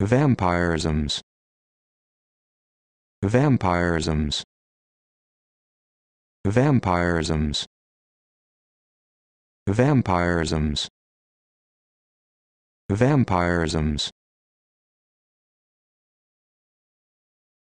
Vampirisms. Vampirisms. Vampirisms. Vampirisms. Vampirisms.